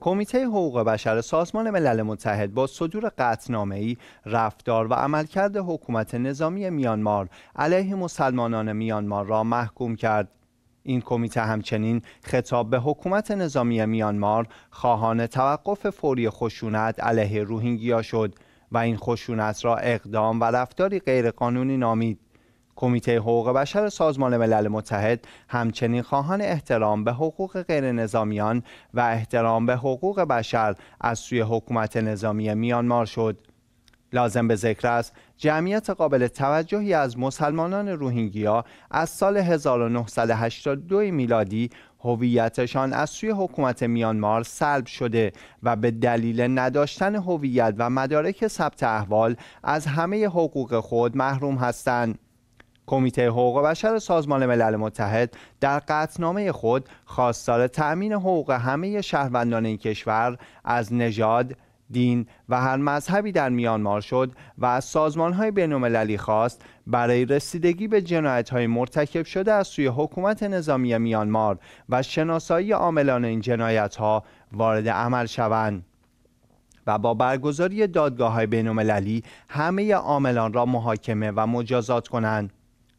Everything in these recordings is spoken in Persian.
کمیته حقوق بشر سازمان ملل متحد با صدور ای رفتار و عملکرد حکومت نظامی میانمار علیه مسلمانان میانمار را محکوم کرد. این کمیته همچنین خطاب به حکومت نظامی میانمار خواهان توقف فوری خشونت علیه روهینگیا شد و این خشونت را اقدام و رفتاری غیرقانونی نامید. کمیته حقوق بشر سازمان ملل متحد همچنین خواهان احترام به حقوق غیر نظامیان و احترام به حقوق بشر از سوی حکومت نظامی میانمار شد. لازم به ذکر است جمعیت قابل توجهی از مسلمانان روهینگیا از سال 1982 میلادی هویتشان از سوی حکومت میانمار سلب شده و به دلیل نداشتن هویت و مدارک ثبت احوال از همه حقوق خود محروم هستند. کمیته حقوق بشر سازمان ملل متحد در قطعنامه خود خواستار تأمین حقوق همه شهروندان این کشور از نژاد، دین و هر مذهبی در میانمار شد و از سازمان های بین خواست برای رسیدگی به جنایت های مرتکب شده از سوی حکومت نظامی میانمار و شناسایی عاملان این جنایت ها وارد عمل شوند. و با برگزاری دادگاه های بین همه عاملان را محاکمه و مجازات کنند.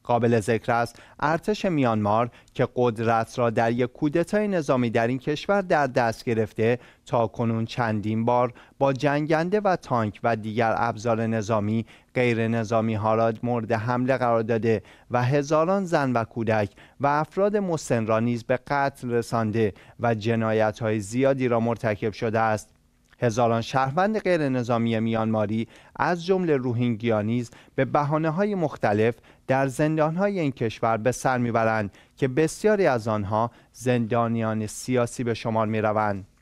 قابل ذکر است ارتش میانمار که قدرت را در یک کودتای نظامی در این کشور در دست گرفته تا کنون چندین بار با جنگنده و تانک و دیگر ابزار نظامی غیر نظامی ها را مورد حمله قرار داده و هزاران زن و کودک و افراد مسن را نیز به قتل رسانده و جنایت های زیادی را مرتکب شده است هزاران شهروند غیر نظامی میانماری از جمله روهینگیا نیز به بحانه های مختلف در زندان های این کشور به سر میبرند که بسیاری از آنها زندانیان سیاسی به شمار میروند